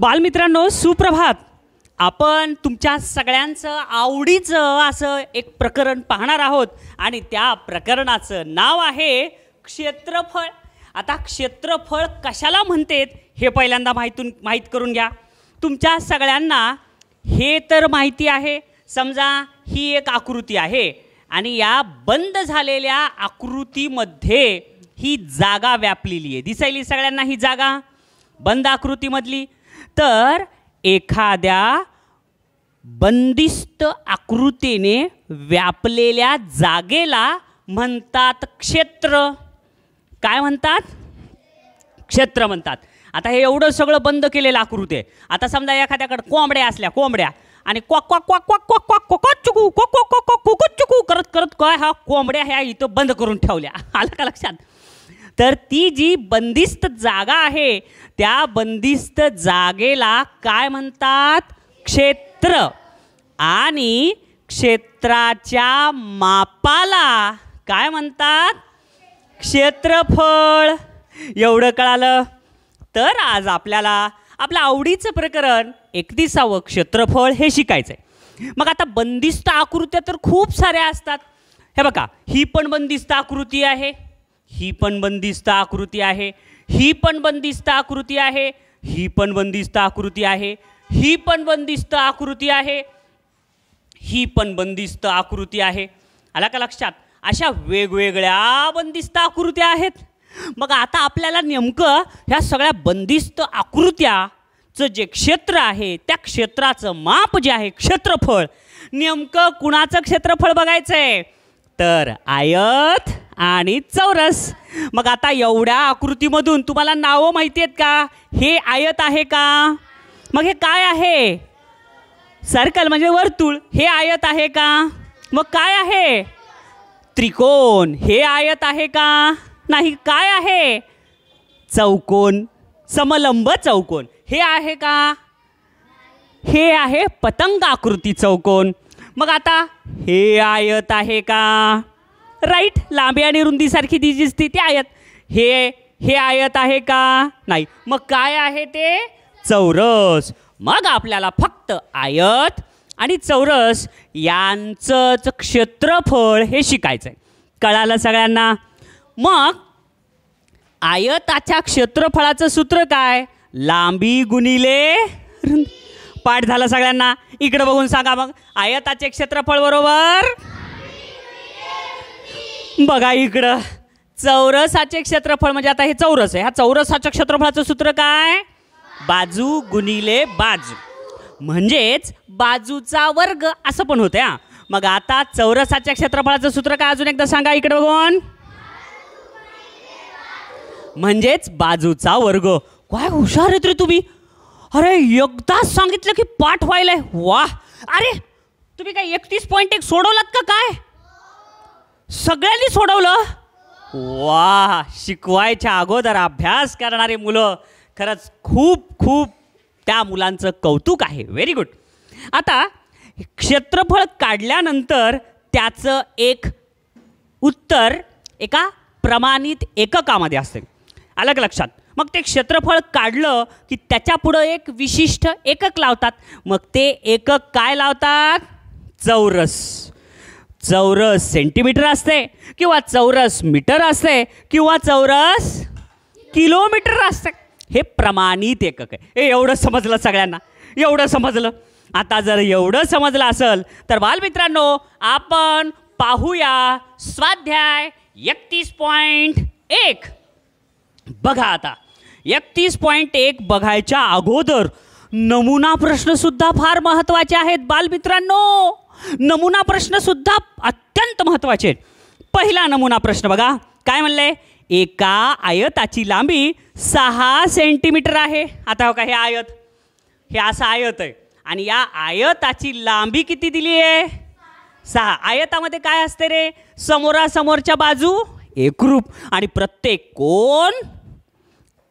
बालमित्रांनो सुप्रभात आपण तुमच्या सगळ्यांचं आवडीचं असं एक प्रकरण पाहणार आहोत आणि त्या प्रकरणाचं नाव आहे क्षेत्रफळ आता क्षेत्रफळ कशाला म्हणतेत हे पहिल्यांदा माहितून माहीत करून घ्या तुमच्या सगळ्यांना हे तर माहिती आहे समजा ही एक आकृती आहे आणि या बंद झालेल्या आकृतीमध्ये ही जागा व्यापलेली आहे दिसायली सगळ्यांना ही जागा बंद आकृतीमधली तर एखाद्या बंदिस्त आकृतीने व्यापलेल्या जागेला म्हणतात क्षेत्र काय म्हणतात क्षेत्र म्हणतात आता हे एवढं सगळं बंद केलेलं आकृती आहे आता समजा एखाद्याकडे कोंबड्या असल्या कोंबड्या आणि क्वा क्वा क्वा क्वाक क्वाक क्वा क्वाक चुकू को को को कोच चुकू करत करत काय हा कोंबड्या ह्या इथं बंद करून ठेवल्या आलं का लक्षात तर ती जी बंदिस्त जागा आहे त्या बंदिस्त जागेला काय म्हणतात क्षेत्र आणि क्षेत्राच्या मापाला काय म्हणतात क्षेत्रफळ एवढं कळालं तर आज आपल्याला आपलं आवडीचं प्रकरण एकतीसावं क्षेत्रफळ हे शिकायचं आहे मग आता बंदिस्त आकृत्या तर खूप साऱ्या असतात हे बघा ही पण बंदिस्त आकृती आहे ही पण बंदिस्त आकृती आहे ही पण बंदिस्त आकृती आहे ही पण बंदिस्त आकृती आहे ही पण बंदिस्त आकृती आहे ही पण बंदिस्त आकृती आहे आला का लक्षात अशा वेगवेगळ्या बंदिस्त आकृत्या आहेत मग आता आपल्याला नेमकं ह्या सगळ्या बंदिस्त आकृत्याचं जे क्षेत्र आहे त्या क्षेत्राचं माप जे आहे क्षेत्रफळ नेमकं कुणाचं क्षेत्रफळ बघायचं आहे तर आयत आणि चौरस मग आता एवढ्या आकृतीमधून तुम्हाला नावं माहिती आहेत का हे आयत आहे का मग हे काय आहे सर्कल म्हणजे वर्तुळ हे आयत आहे का मग काय आहे त्रिकोण हे आयत आहे का नाही काय आहे चौकोन समलंब चौकोन हे आहे का हे आहे पतंग आकृती चौकोन मग आता हे आयत आहे का राईट लांबी आणि रुंदीसारखी ती जी स्थिती आयत हे हे आयत आहे का नाही मग काय आहे ते चौरस मग आपल्याला फक्त आयत आणि चौरस यांचंच क्षेत्रफळ हे शिकायचं आहे कळालं सगळ्यांना मग आयताच्या क्षेत्रफळाचं सूत्र काय लांबी गुणिले पाठ झालं सगळ्यांना इकडं बघून सांगा मग आयताचे क्षेत्रफळ बरोबर बघा इकडं चौरसाचे क्षेत्रफळ म्हणजे आता हे चौरस आहे हा चौरसाच्या क्षेत्रफळाचं सूत्र काय बाजू गुणिले बाजू म्हणजेच बाजूचा वर्ग असं पण होतं हा मग आता चौरसाच्या क्षेत्रफळाचं सूत्र काय अजून एकदा सांगा इकडे बघून म्हणजेच बाजूचा वर्ग काय हुशार आहेत रे तुम्ही अरे एकदाच सांगितलं की पाठ व्हायलाय वा अरे तुम्ही काय एकतीस पॉईंट एक सोडवलात का काय सगळ्यांनी सोडवलं वा शिकवायच्या अगोदर अभ्यास करणारी मुलं खरंच खूप खूप त्या मुलांचं कौतुक आहे व्हेरी गुड आता क्षेत्रफळ काढल्यानंतर त्याचं एक उत्तर एका प्रमाणित एककामध्ये असते अलग लक्षात मग ते क्षेत्रफळ काढलं की त्याच्यापुढं एक विशिष्ट एकक लावतात मग ते एकक काय लावतात चौरस चौरस सेंटीमीटर असते किंवा चौरस मीटर असते किंवा चौरस किलोमीटर असते हे प्रमाणित एकक आहे हे एवढं समजलं सगळ्यांना एवढं समजलं आता जर एवढं समजलं असेल तर बालमित्रांनो आपण पाहूया स्वाध्याय एकतीस पॉईंट एक बघा आता एकतीस पॉईंट एक बघायच्या अगोदर नमुना प्रश्नसुद्धा फार महत्त्वाचे आहेत बालमित्रांनो नमुना प्रश्नसुद्धा अत्यंत महत्त्वाचे आहेत पहिला नमुना प्रश्न बघा काय म्हणलं आहे एका आयताची लांबी सहा सेंटीमीटर आहे आता हो का हे आयत हे असं आयत आहे आणि या आयताची लांबी किती दिली आहे सहा आयतामध्ये काय असते रे समोरासमोरच्या बाजू एकरूप आणि प्रत्येक कोण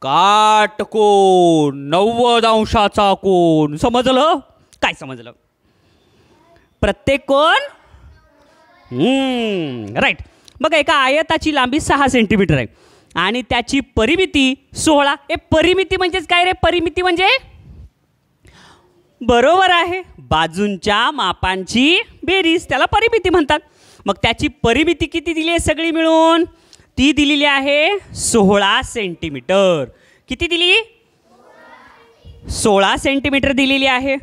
काटकोण नव्वद अंशाचा कोण समजलं काय समजलं प्रत्येक कोण राईट बघा एका आयताची लांबी सहा सेंटीमीटर आहे आणि त्याची परिमिती सोळा हे परिमिती म्हणजेच काय रे परिमिती म्हणजे बरोबर आहे बाजूंच्या मापांची बेरीज त्याला परिमिती म्हणतात मग त्याची परिमिती किती दिली आहे सगळी मिळून ती दिलेली आहे सोळा सेंटीमीटर किती दिली सोळा सेंटीमीटर दिलेली आहे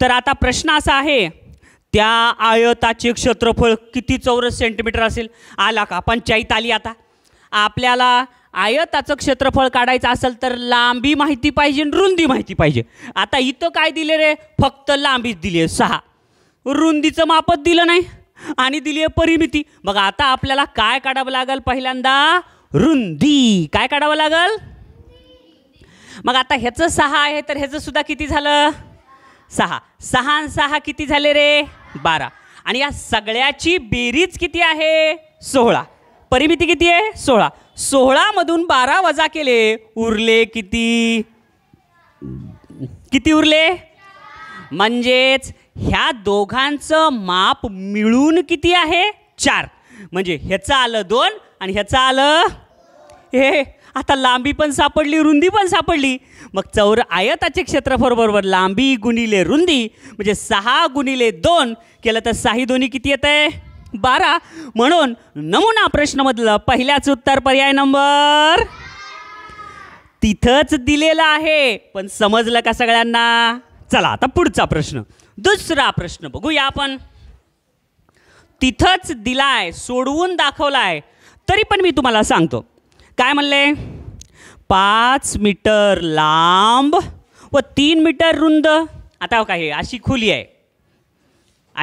तर आता प्रश्न असा आहे त्या आयताचे क्षेत्रफळ किती चौरस सेंटीमीटर असेल आला का पंचायत आली आता आपल्याला आयताचं क्षेत्रफळ काढायचं असेल तर लांबी माहिती पाहिजे रुंदी माहिती पाहिजे आता इथं काय दिले रे फक्त लांबीच दिली आहे सहा रुंदीचं मापच दिलं नाही आणि दिली आहे परिमिती मग आता आपल्याला काय काढावं लागेल पहिल्यांदा रुंदी काय काढावं लागेल मग आता ह्याचं सहा आहे तर ह्याचं सुद्धा किती झालं सहा सहा आणि सहा किती झाले रे बारा आणि या सगळ्याची बेरीज किती आहे सोहळा परिमिती किती आहे सोळा मधून बारा वजा केले उरले किती किती उरले म्हणजेच ह्या दोघांचं माप मिळून किती आहे चार म्हणजे ह्याचं आलं दोन आणि ह्याचं आलं हे आता लांबी पण सापडली रुंदी पण सापडली मग चौर आयताचे बरोबर लांबी गुणिले रुंदी म्हणजे सहा गुणिले दोन केलं तर साही दोन्ही किती येत आहे बारा म्हणून नमुना प्रश्नमधलं पहिल्याच उत्तर पर्याय नंबर तिथंच दिलेलं आहे पण समजलं का सगळ्यांना चला आता पुढचा प्रश्न दुसरा प्रश्न बघूया आपण तिथंच दिलाय सोडवून दाखवलाय तरी पण मी तुम्हाला सांगतो काय म्हणले पाच मीटर लांब व तीन मीटर रुंद आता काय अशी खोली आहे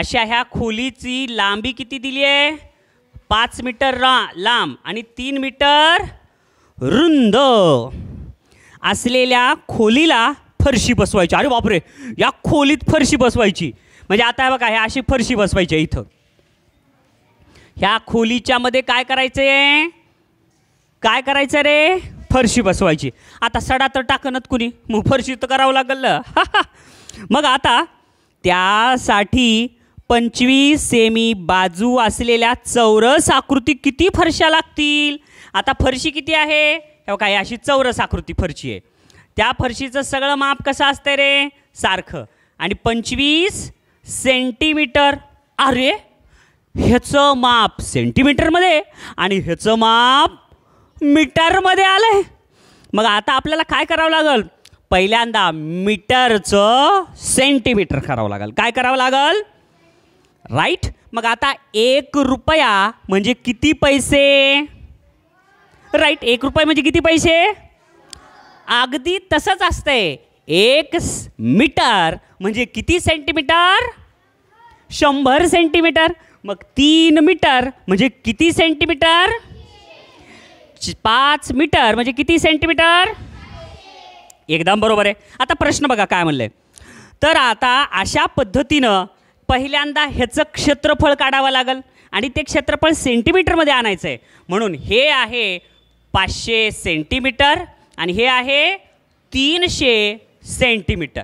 अशा ह्या खोलीची लांबी किती दिली आहे पाच मीटर रा लांब आणि तीन मीटर रुंद असलेल्या खोलीला फरशी बसवायची अरे बापरे या खोलीत फरशी बसवायची म्हणजे आता बघा ह्या अशी फरशी बसवायची इथं ह्या खोलीच्या मध्ये काय करायचंय काय करायचं रे फरशी बसवायची आता सडा तर टाकणत कुणी मग फरशी तर करावं लागल मग आता त्यासाठी पंचवीस सेमी बाजू असलेल्या चौरस आकृती किती फरशा लागतील आता फरशी किती आहे हे काय अशी चौरस आकृती फरशी आहे त्या फरशीचं सगळं माप कसं असतंय रे सारखं आणि पंचवीस सेंटीमीटर अरे ह्याचं माप सेंटीमीटरमध्ये आणि ह्याचं माप मीटरमध्ये आलं आहे मग आता आपल्याला काय करावं लागल पहिल्यांदा मीटरचं सेंटीमीटर करावं लागेल काय करावं लागल राईट मग आता एक रुपया म्हणजे किती पैसे राईट एक रुपये म्हणजे किती पैसे अगदी तसंच असतंय एक मीटर म्हणजे किती सेंटीमीटर शंभर सेंटीमीटर मग तीन मीटर म्हणजे किती सेंटीमीटर पाच मीटर म्हणजे किती सेंटीमीटर एकदम बरोबर आहे आता प्रश्न बघा काय म्हणलं तर आता अशा पद्धतीनं पहिल्यांदा ह्याचं क्षेत्रफळ काढावं लागेल आणि ते क्षेत्रफळ सेंटीमीटरमध्ये आणायचं आहे म्हणून हे आहे पाचशे सेंटीमीटर आणि हे आहे तीनशे सेंटीमीटर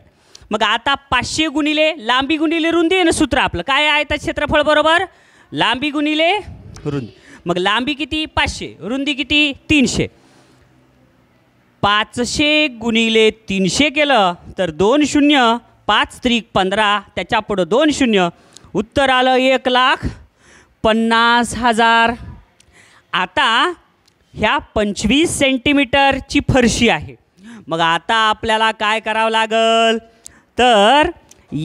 मग आता पाचशे गुणिले लांबी गुणिले रुंदी आहे ना सूत्र आपलं काय आहे त्या क्षेत्रफळ बरोबर लांबी गुणिले रुंदी मग लांबी किती पाचशे रुंदी किती तीनशे पाचशे गुणिले तीनशे केलं तर दोन शून्य पाच त्रिक पंधरा त्याच्या पुढं दोन शून्य उत्तर आलं एक लाख पन्नास हजार आता ह्या पंचवीस सेंटीमीटरची फरशी आहे मग आता आपल्याला काय करावं लागल तर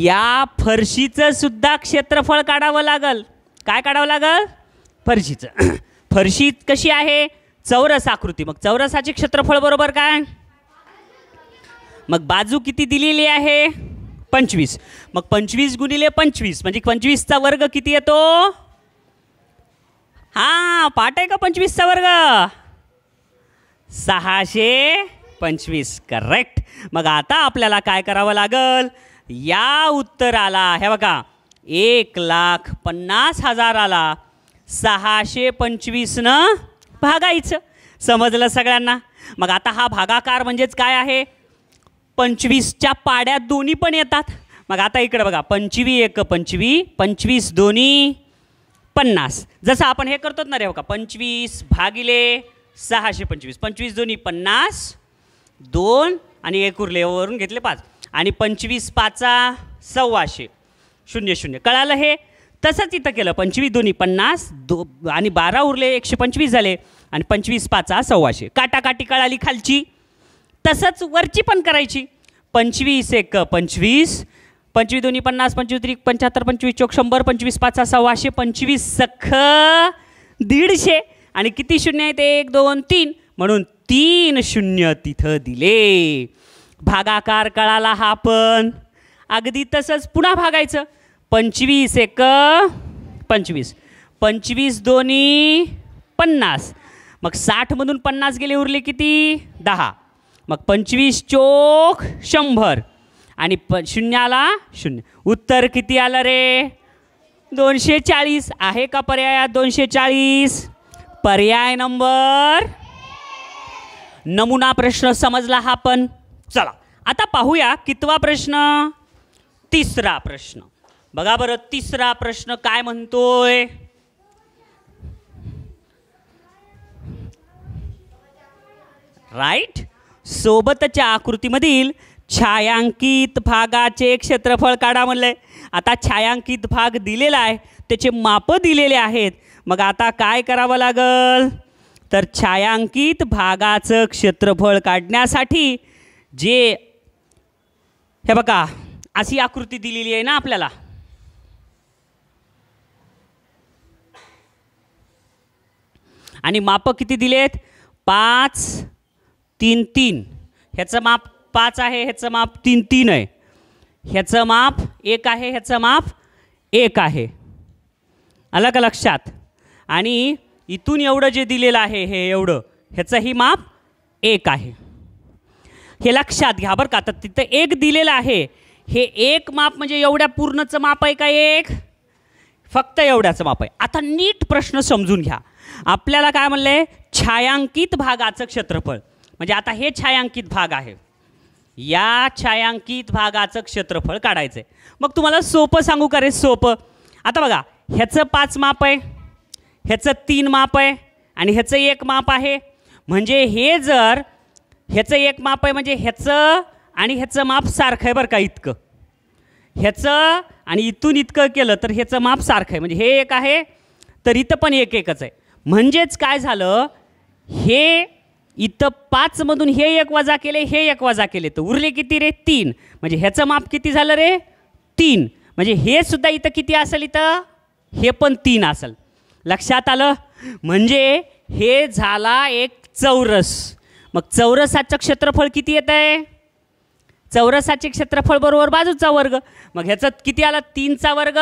या फरशीचं सुद्धा क्षेत्रफळ काढावं लागल काय काढावं लागल फरशीचं फरशी कशी आहे चौरस आकृती मग चौरसाचे क्षेत्रफळ बरोबर काय मग बाजू किती दिलेली आहे पंचवीस मग पंचवीस गुणिले पंचवीस म्हणजे पंचवीसचा वर्ग किती येतो हा पाठ आहे का पंचवीसचा वर्ग सहाशे पंचवीस करेक्ट मग आता आपल्याला काय करावं लागल या उत्तराला हे बघा एक लाख पन्नास हजाराला आला सहाशे पंचवीसनं भागायचं समजलं सगळ्यांना मग आता हा भागाकार म्हणजेच काय आहे पंचवीसच्या पाड्यात दोन्ही पण येतात मग आता इकडे बघा पंचवी एक पंचवी पंचवीस दोन्ही पन्नास जसं आपण हे करतो ना रे बघा हो पंचवीस भागिले सहाशे पंचवीस पंचवीस दोन्ही पन्नास दोन आणि एक उरलेवरून घेतले पाच आणि पंचवीस पाचा सव्वाशे शून्य शून्य कळालं हे तसंच इथं केलं पंचवीस दोन्ही पन्नास दो आणि बारा उरले एकशे पंचवीस झाले आणि पंचवीस पाचा सव्वाशे काटाकाटी कळाली खालची तसंच वरची पण करायची पंचवीस एक पंचवीस पंचवीस दोन्ही पन्नास पंचवीस त्रिक पंच्याहत्तर पंचवीस चोक शंभर पंचवीस पाचा सव्वाशे पंचवीस सख दीडशे आणि किती शून्य आहेत एक दोन तीन म्हणून तीन शून्य तिथं दिले भागाकार कळाला हा पण अगदी तसंच पुन्हा भागायचं पंचवीस एक पंचवीस पंचवीस दोन्ही पन्नास मग साठमधून पन्नास गेले उरले किती दहा मग पंचवीस चोख, शंभर आणि प शून्याला शून्य उत्तर किती आलं रे दोनशे चाळीस आहे का पर्यायात दोनशे चाळीस पर्याय नंबर नमुना प्रश्न समजला हा पण चला आता पाहूया कितवा प्रश्न तिसरा प्रश्न बघा बरं तिसरा प्रश्न काय म्हणतोय राईट सोबतच्या आकृतीमधील छायांकित भागाचे क्षेत्रफळ काढा म्हणलंय आता छायांकित भाग दिलेला आहे त्याचे माप दिलेले आहेत मग आता काय करावं लागल तर छायांकित भागाचं क्षेत्रफळ काढण्यासाठी जे हे बघा अशी आकृती दिलेली आहे ना आपल्याला आणि मापं किती दिलेत पाच तीन तीन ह्याचं माप पाच आहे ह्याचं माप तीन तीन आहे ह्याचं माप एक आहे ह्याचं माप एक आहे आलं का लक्षात आणि इथून एवढं जे दिलेलं आहे हे एवढं ह्याचंही माप एक आहे हे लक्षात घ्या बरं का तर तिथं एक दिलेलं आहे हे एक माप म्हणजे एवढ्या पूर्णचं माप आहे का एक फक्त एवढ्याचं माप आहे आता नीट प्रश्न समजून घ्या आपल्याला काय म्हणले छायांकित भागाचं क्षेत्रफळ म्हणजे आता हे छायांकित भाग आहे या छायांकित भागाचं क्षेत्रफळ काढायचं आहे मग तुम्हाला सोपं सांगू करे सोपं आता बघा ह्याचं पाच माप आहे ह्याचं तीन माप आहे आणि ह्याचं एक माप आहे म्हणजे हे जर ह्याचं एक माप आहे म्हणजे ह्याचं आणि ह्याचं माप सारखं आहे बरं का इतकं ह्याचं आणि इथून इतकं केलं तर ह्याचं माप सारखं आहे म्हणजे हे एक आहे तर इथं पण एक एकच आहे म्हणजेच काय झालं हे इथं पाचमधून हे एक वजा केले हे एक वजा केले तर उरले किती रे तीन म्हणजे ह्याचं माप किती झालं रे तीन म्हणजे हे सुद्धा इथं किती असेल इथं हे पण तीन असेल लक्षात आलं म्हणजे हे झाला एक चौरस मग चौरसाचं क्षेत्रफळ किती येत आहे चौरसाचे क्षेत्रफळ बरोबर बाजूचा वर्ग मग ह्याचं किती आला तीनचा वर्ग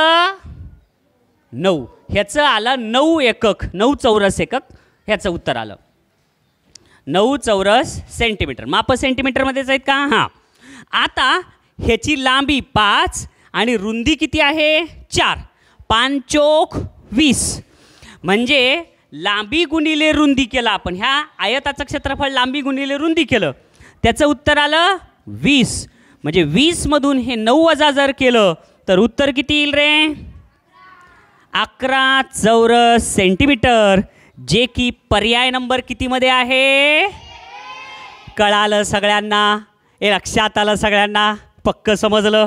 नऊ ह्याचं आलं नऊ एकक नऊ चौरस एकक ह्याचं उत्तर आलं नऊ चौरस सेंटीमीटर माप सेंटीमीटरमध्येच आहेत का हां आता ह्याची लांबी पाच आणि रुंदी किती आहे चार पानचोक वीस म्हणजे लांबी गुणिले रुंदी केलं आपण ह्या आयताचं क्षेत्रफळ लांबी गुणिले रुंदी केलं त्याचं उत्तर आलं वीस म्हणजे वीसमधून हे नऊ वजा जर केलं तर उत्तर किती येईल रे अकरा चौरस सेंटीमीटर जे की पर्याय नंबर कितीमध्ये आहे कळालं सगळ्यांना हे लक्षात आलं सगळ्यांना पक्क समजलं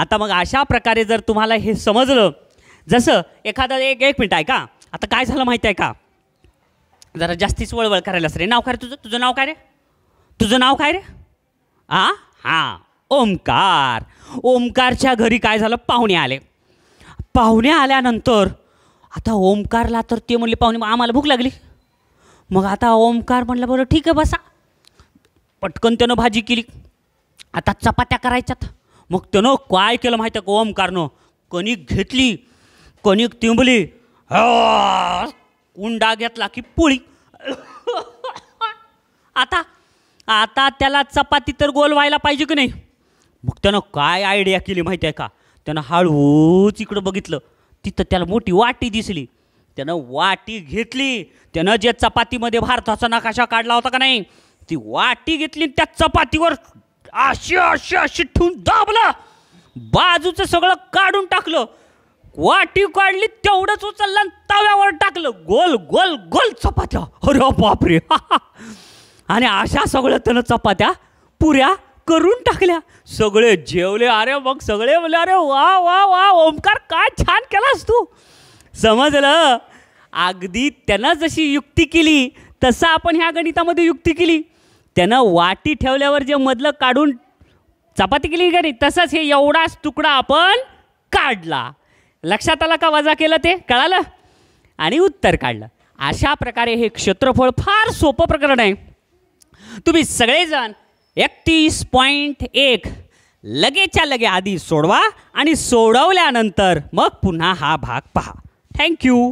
आता मग अशा प्रकारे जर तुम्हाला हे समजलं जसं एखादं एक एक मिनिट आहे का आता काय झालं माहिती आहे का जरा जास्तीच वळवळ करायला रे नाव काय रे तुझं तुझं नाव काय रे तुझं नाव काय रे आ हां ओमकार ओंकारच्या घरी काय झालं पाहुणे आले पाहुणे आल्यानंतर आता ओमकारला तर ते म्हणले पाहुणे आम्हाला भूक लागली मग आता ओमकार म्हणलं बरं ठीक आहे बसा पटकन त्यानं भाजी केली आता चपात्या करायच्यात मग त्यानं काय केलं माहिती आहे का ओमकारनं कणिक घेतली कणिक तिंबली उंडा घेतला की पोळी आता आता त्याला चपाती तर गोल व्हायला पाहिजे की नाही मग त्यानं काय आयडिया केली माहिती आहे का त्यानं हळूच इकडं बघितलं तिथं त्याला मोठी वाटी दिसली त्यानं वाटी घेतली त्यानं जे चपातीमध्ये भारताचा नकाशा काढला होता का नाही ती वाटी घेतली त्या चपातीवर अशी आशे अशी ठेवून दाबला बाजूचं सगळं काढून टाकलं वाटी काढली तेवढंच उचललं आणि तव्यावर टाकलं गोल गोल गोल चपात्या अरे बापरे आणि अशा सगळं त्यानं चपात्या पुऱ्या करून टाकल्या सगळे जेवले अरे मग सगळे बोले अरे वा वा वा ओंकार काय छान केलास तू समजलं अगदी त्यानं जशी युक्ती केली तसं आपण ह्या गणितामध्ये युक्ती केली त्यानं वाटी ठेवल्यावर जे मधलं काढून चपाती केली का नाही तसंच हे एवढाच तुकडा आपण काढला लक्षात आला का वजा केलं ते कळालं आणि उत्तर काढलं अशा प्रकारे हे क्षेत्रफळ फार सोपं प्रकरण आहे तुम्ही सगळेजण एकतीस पॉईंट एक लगेच्या लगे आधी सोडवा आणि सोडवल्यानंतर मग पुन्हा हा भाग पहा थँक्यू